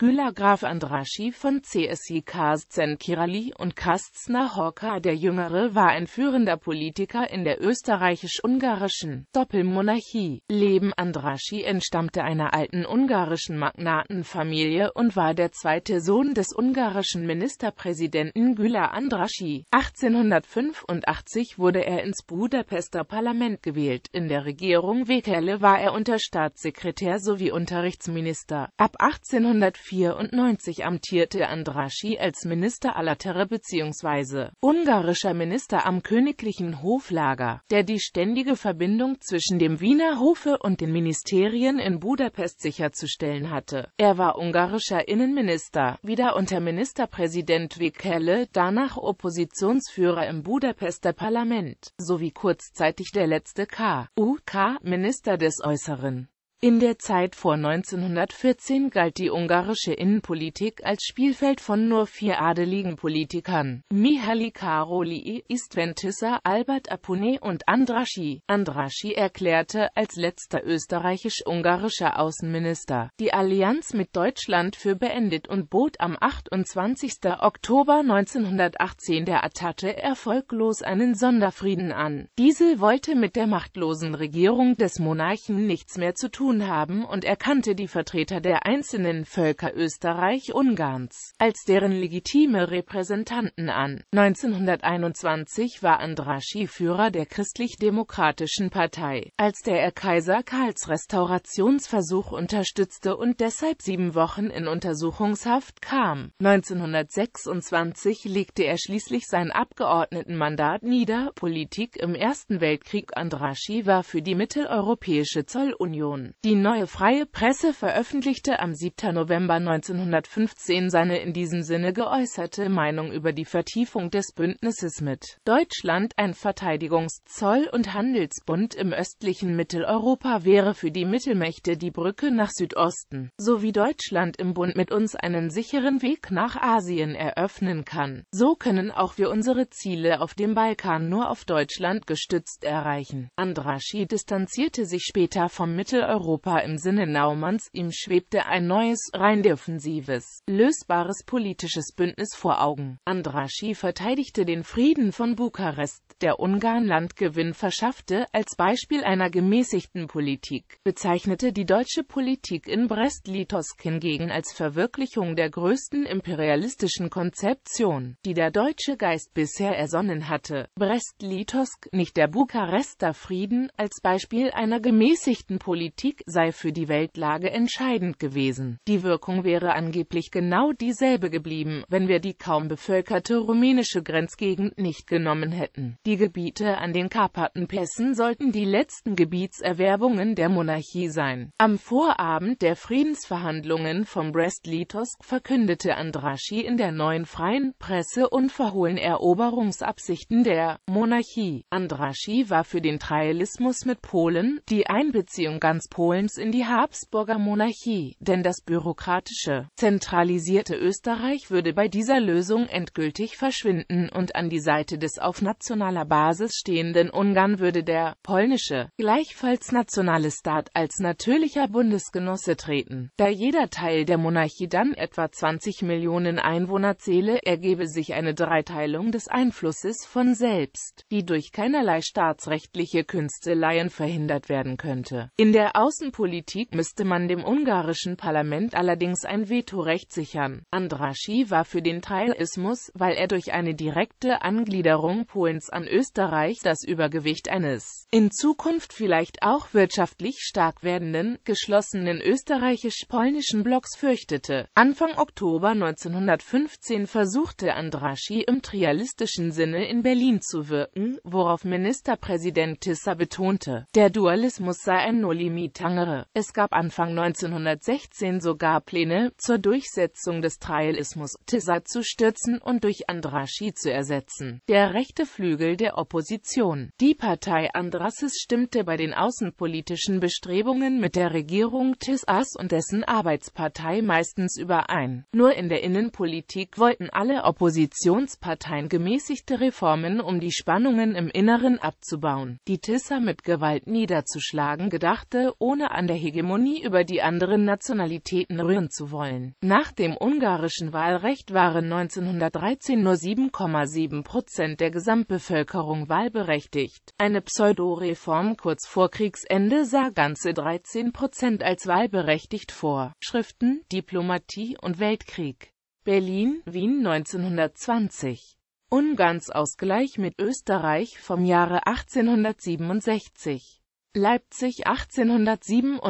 Güler Graf Andraschi von CSI Karsten Kirali und Kastner Horka der Jüngere war ein führender Politiker in der österreichisch-ungarischen Doppelmonarchie. Leben Andraschi entstammte einer alten ungarischen Magnatenfamilie und war der zweite Sohn des ungarischen Ministerpräsidenten Güler Andraschi. 1885 wurde er ins Budapester Parlament gewählt. In der Regierung Wekele war er Unterstaatssekretär sowie Unterrichtsminister. Ab 1804 1994 amtierte Andrassy als Minister aller Terre bzw. ungarischer Minister am königlichen Hoflager, der die ständige Verbindung zwischen dem Wiener Hofe und den Ministerien in Budapest sicherzustellen hatte. Er war ungarischer Innenminister, wieder unter Ministerpräsident Wekele, danach Oppositionsführer im Budapester Parlament, sowie kurzzeitig der letzte K.U.K. Minister des Äußeren. In der Zeit vor 1914 galt die ungarische Innenpolitik als Spielfeld von nur vier adeligen Politikern. Mihály Károlyi, István Tisza, Albert Apponyi und Andrassy. Andrassy erklärte als letzter österreichisch-ungarischer Außenminister die Allianz mit Deutschland für beendet und bot am 28. Oktober 1918 der Attatte erfolglos einen Sonderfrieden an. Diese wollte mit der machtlosen Regierung des Monarchen nichts mehr zu tun tun haben und erkannte die Vertreter der einzelnen Völker Österreich-Ungarns als deren legitime Repräsentanten an. 1921 war Andraschi Führer der Christlich-Demokratischen Partei, als der er Kaiser Karls Restaurationsversuch unterstützte und deshalb sieben Wochen in Untersuchungshaft kam. 1926 legte er schließlich sein Abgeordnetenmandat nieder. Politik im Ersten Weltkrieg Andraschi war für die mitteleuropäische Zollunion die neue freie Presse veröffentlichte am 7. November 1915 seine in diesem Sinne geäußerte Meinung über die Vertiefung des Bündnisses mit Deutschland. Ein Verteidigungszoll- und Handelsbund im östlichen Mitteleuropa wäre für die Mittelmächte die Brücke nach Südosten, so wie Deutschland im Bund mit uns einen sicheren Weg nach Asien eröffnen kann. So können auch wir unsere Ziele auf dem Balkan nur auf Deutschland gestützt erreichen. Andraschi distanzierte sich später vom Mitteleuropa Europa im Sinne Naumanns, ihm schwebte ein neues, rein defensives, lösbares politisches Bündnis vor Augen. Andraschi verteidigte den Frieden von Bukarest, der Ungarn Landgewinn verschaffte, als Beispiel einer gemäßigten Politik, bezeichnete die deutsche Politik in Brest-Litovsk hingegen als Verwirklichung der größten imperialistischen Konzeption, die der deutsche Geist bisher ersonnen hatte. Brest-Litovsk, nicht der Bukarester Frieden, als Beispiel einer gemäßigten Politik sei für die Weltlage entscheidend gewesen. Die Wirkung wäre angeblich genau dieselbe geblieben, wenn wir die kaum bevölkerte rumänische Grenzgegend nicht genommen hätten. Die Gebiete an den Karpatenpässen sollten die letzten Gebietserwerbungen der Monarchie sein. Am Vorabend der Friedensverhandlungen vom Brest-Litovsk verkündete Andraschi in der neuen freien Presse unverhohlen Eroberungsabsichten der Monarchie. Andraschi war für den Trialismus mit Polen, die Einbeziehung ganz Polen Polens in die Habsburger Monarchie, denn das bürokratische, zentralisierte Österreich würde bei dieser Lösung endgültig verschwinden und an die Seite des auf nationaler Basis stehenden Ungarn würde der polnische, gleichfalls nationale Staat als natürlicher Bundesgenosse treten. Da jeder Teil der Monarchie dann etwa 20 Millionen Einwohner zähle, ergebe sich eine Dreiteilung des Einflusses von selbst, die durch keinerlei staatsrechtliche Künsteleien verhindert werden könnte. In der Außenpolitik müsste man dem ungarischen Parlament allerdings ein Vetorecht sichern. Andraschi war für den Teilismus, weil er durch eine direkte Angliederung Polens an Österreich das Übergewicht eines in Zukunft vielleicht auch wirtschaftlich stark werdenden, geschlossenen österreichisch-polnischen Blocks fürchtete. Anfang Oktober 1915 versuchte Andraschi im trialistischen Sinne in Berlin zu wirken, worauf Ministerpräsident Tissa betonte, der Dualismus sei ein no Tangere. Es gab Anfang 1916 sogar Pläne, zur Durchsetzung des Traillismus, Tissa zu stürzen und durch Andraschi zu ersetzen, der rechte Flügel der Opposition. Die Partei Andrassis stimmte bei den außenpolitischen Bestrebungen mit der Regierung Tissas und dessen Arbeitspartei meistens überein. Nur in der Innenpolitik wollten alle Oppositionsparteien gemäßigte Reformen, um die Spannungen im Inneren abzubauen, die Tissa mit Gewalt niederzuschlagen gedachte, ohne an der Hegemonie über die anderen Nationalitäten rühren zu wollen. Nach dem ungarischen Wahlrecht waren 1913 nur 7,7 Prozent der Gesamtbevölkerung wahlberechtigt. Eine Pseudoreform kurz vor Kriegsende sah ganze 13 Prozent als wahlberechtigt vor. Schriften, Diplomatie und Weltkrieg. Berlin, Wien 1920. Ungarns Ausgleich mit Österreich vom Jahre 1867. Leipzig 1897